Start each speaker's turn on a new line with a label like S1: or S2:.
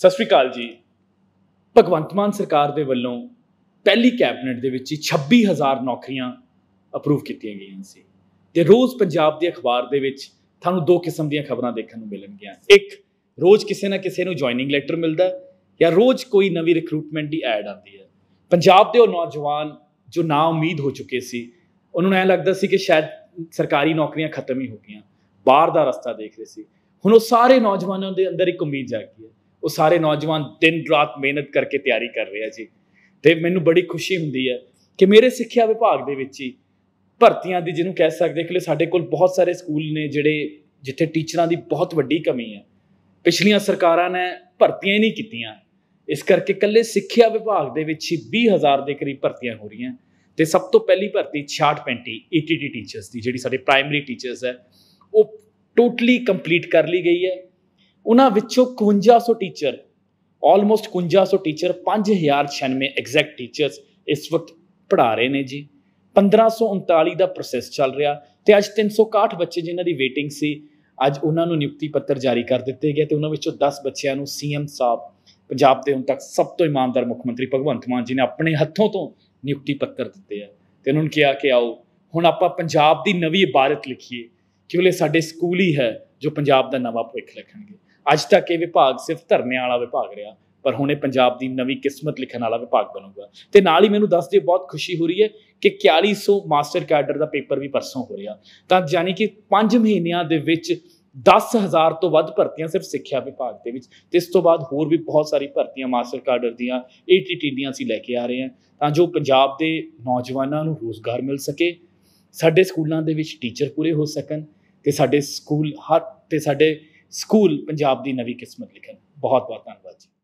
S1: ਸਤਿ ਸ਼੍ਰੀ ਅਕਾਲ ਜੀ ਭਗਵੰਤ ਮਾਨ ਸਰਕਾਰ ਦੇ ਵੱਲੋਂ ਪਹਿਲੀ ਕੈਬਨਿਟ ਦੇ ਵਿੱਚ 26000 ਨੌਕਰੀਆਂ ਅਪਰੂਵ ਕੀਤੀਆਂ ਗਈਆਂ ਸੀ ਤੇ ਰੋਜ਼ ਪੰਜਾਬ ਦੇ ਅਖਬਾਰ ਦੇ ਵਿੱਚ ਤੁਹਾਨੂੰ ਦੋ ਕਿਸਮ ਦੀਆਂ ਖਬਰਾਂ ਦੇਖਣ ਨੂੰ ਮਿਲਣਗੀਆਂ ਇੱਕ ਰੋਜ਼ ਕਿਸੇ ਨਾ ਕਿਸੇ ਨੂੰ ਜੁਆਇਨਿੰਗ ਲੈਟਰ ਮਿਲਦਾ ਜਾਂ ਰੋਜ਼ ਕੋਈ ਨਵੀਂ ਰਿਕਰੂਟਮੈਂਟ ਦੀ ਐਡ ਆਉਂਦੀ ਹੈ ਪੰਜਾਬ ਦੇ ਉਹ ਨੌਜਵਾਨ ਜੋ ਨਾ ਉਮੀਦ ਹੋ ਚੁੱਕੇ ਸੀ ਉਹਨਾਂ ਨੂੰ ਐ ਲੱਗਦਾ ਸੀ ਕਿ ਸ਼ਾਇਦ ਸਰਕਾਰੀ ਨੌਕਰੀਆਂ ਖਤਮ ਹੀ ਹੋ ਗਈਆਂ ਬਾਹਰ ਦਾ ਰਸਤਾ ਦੇਖ ਰਹੇ ਸੀ ਹੁਣ ਉਹ ਸਾਰੇ ਨੌਜਵਾਨਾਂ ਦੇ ਅੰਦਰ ਇੱਕ ਉਮੀਦ ਜਾਗੀ ਹੈ ਉਹ ਸਾਰੇ ਨੌਜਵਾਨ ਦਿਨ ਰਾਤ ਮਿਹਨਤ ਕਰਕੇ ਤਿਆਰੀ ਕਰ ਰਹੇ ਆ ਜੀ ਤੇ ਮੈਨੂੰ ਬੜੀ ਖੁਸ਼ੀ ਹੁੰਦੀ ਹੈ ਕਿ ਮੇਰੇ ਸਿੱਖਿਆ ਵਿਭਾਗ ਦੇ ਵਿੱਚ ਹੀ ਭਰਤੀਆਂ ਦੀ ਜਿਹਨੂੰ ਕਹਿ ਸਕਦੇ ਕਿ ਸਾਡੇ ਕੋਲ ਬਹੁਤ ਸਾਰੇ ਸਕੂਲ ਨੇ ਜਿਹੜੇ ਜਿੱਥੇ ਟੀਚਰਾਂ ਦੀ ਬਹੁਤ ਵੱਡੀ ਕਮੀ ਹੈ ਪਿਛਲੀਆਂ ਸਰਕਾਰਾਂ ਨੇ ਭਰਤੀਆਂ ਹੀ ਨਹੀਂ ਕੀਤੀਆਂ ਇਸ ਕਰਕੇ ਕੱਲੇ ਸਿੱਖਿਆ ਵਿਭਾਗ ਦੇ ਵਿੱਚ ਹੀ 20000 ਦੇ ਕਰੀਬ ਭਰਤੀਆਂ ਹੋ ਰਹੀਆਂ ਤੇ ਸਭ ਤੋਂ ਪਹਿਲੀ ਭਰਤੀ 6635 ETT ਟੀਚਰਸ ਦੀ ਜਿਹੜੀ ਸਾਡੇ ਪ੍ਰਾਇਮਰੀ ਟੀਚਰਸ ਹੈ ਉਹ ਟੋਟਲੀ ਕੰਪਲੀਟ ਕਰ ਲਈ ਗਈ ਹੈ ਉਹਨਾਂ ਵਿੱਚੋਂ 5100 teacher almost 5100 teacher 5096 exact teachers ਇਸ ਵਕਤ ਪੜਾ ਰਹੇ ਨੇ ਜੀ 1539 ਦਾ ਪ੍ਰੋਸੈਸ ਚੱਲ ਰਿਹਾ ਤੇ ਅੱਜ 361 ਬੱਚੇ ਜਿਨ੍ਹਾਂ ਦੀ ਵੇਟਿੰਗ ਸੀ ਅੱਜ ਉਹਨਾਂ ਨੂੰ ਨਿਯੁਕਤੀ ਪੱਤਰ ਜਾਰੀ ਕਰ ਦਿੱਤੇ ਗਏ ਤੇ ਉਹਨਾਂ ਵਿੱਚੋਂ 10 ਬੱਚਿਆਂ ਨੂੰ ਸੀਐਮ ਸਾਹਿਬ ਪੰਜਾਬ ਦੇ ਹੁਣ ਤੱਕ ਸਭ ਤੋਂ ਇਮਾਨਦਾਰ ਮੁੱਖ ਮੰਤਰੀ ਭਗਵੰਤ ਮਾਨ ਜੀ ਨੇ ਆਪਣੇ ਹੱਥੋਂ ਤੋਂ ਨਿਯੁਕਤੀ ਪੱਤਰ ਦਿੱਤੇ ਆ ਤੇ ਉਹਨਾਂ ਨੂੰ ਕਿਹਾ ਕਿ ਆਓ ਹੁਣ ਆਪਾਂ ਪੰਜਾਬ ਦੀ ਨਵੀਂ ਇਬਾਰਤ ਲਿਖੀਏ ਕਿਉਂਕਿ ਸਾਡੇ ਸਕੂਲ ਹੀ ਹੈ ਜੋ ਪੰਜਾਬ ਦਾ ਨਵਾਂ ਭਵਿੱਖ ਲਿਖਣਗੇ ਅੱਜ ਤੱਕ ਇਹ ਵਿਭਾਗ ਸਿਰਫ ਧਰਨੇ ਵਾਲਾ ਵਿਭਾਗ ਰਿਹਾ ਪਰ ਹੁਣ ਇਹ ਪੰਜਾਬ ਦੀ ਨਵੀਂ ਕਿਸਮਤ ਲਿਖਣ ਵਾਲਾ ਵਿਭਾਗ ਬਣੂਗਾ ਤੇ ਨਾਲ ਹੀ ਮੈਨੂੰ ਦੱਸ ਦਿਓ ਬਹੁਤ ਖੁਸ਼ੀ ਹੋ ਰਹੀ ਹੈ ਕਿ 4100 ਮਾਸਟਰ ਕੈਡਰ ਦਾ ਪੇਪਰ ਵੀ ਪਰਸੋਂ ਹੋ ਰਿਹਾ ਤਾਂ ਯਾਨੀ ਕਿ 5 ਮਹੀਨਿਆਂ ਦੇ ਵਿੱਚ 10000 ਤੋਂ ਵੱਧ ਭਰਤੀਆਂ ਸਿਰਫ ਸਿੱਖਿਆ ਵਿਭਾਗ ਦੇ ਵਿੱਚ ਤੇ ਇਸ ਤੋਂ ਬਾਅਦ ਹੋਰ ਵੀ ਬਹੁਤ ਸਾਰੀ ਭਰਤੀਆਂ ਮਾਸਟਰ ਕੈਡਰ ਦੀਆਂ ਏਟੀਟੀ ਦੀਆਂ ਅਸੀਂ ਲੈ ਕੇ ਆ ਰਹੇ ਹਾਂ ਤਾਂ ਜੋ ਪੰਜਾਬ ਦੇ ਨੌਜਵਾਨਾਂ ਨੂੰ ਰੋਜ਼ਗਾਰ ਮਿਲ ਸਕੇ ਸਾਡੇ ਸਕੂਲਾਂ ਦੇ ਵਿੱਚ ਟੀਚਰ ਪੂਰੇ ਹੋ ਸਕਣ ਤੇ ਸਾਡੇ ਸਕੂਲ ਹਰ ਤੇ ਸਾਡੇ ਸਕੂਲ ਪੰਜਾਬ ਦੀ ਨਵੀਂ ਕਿਸਮਤ ਲਿਖਣ ਬਹੁਤ ਬਹੁਤ ਧੰਨਵਾਦ ਜੀ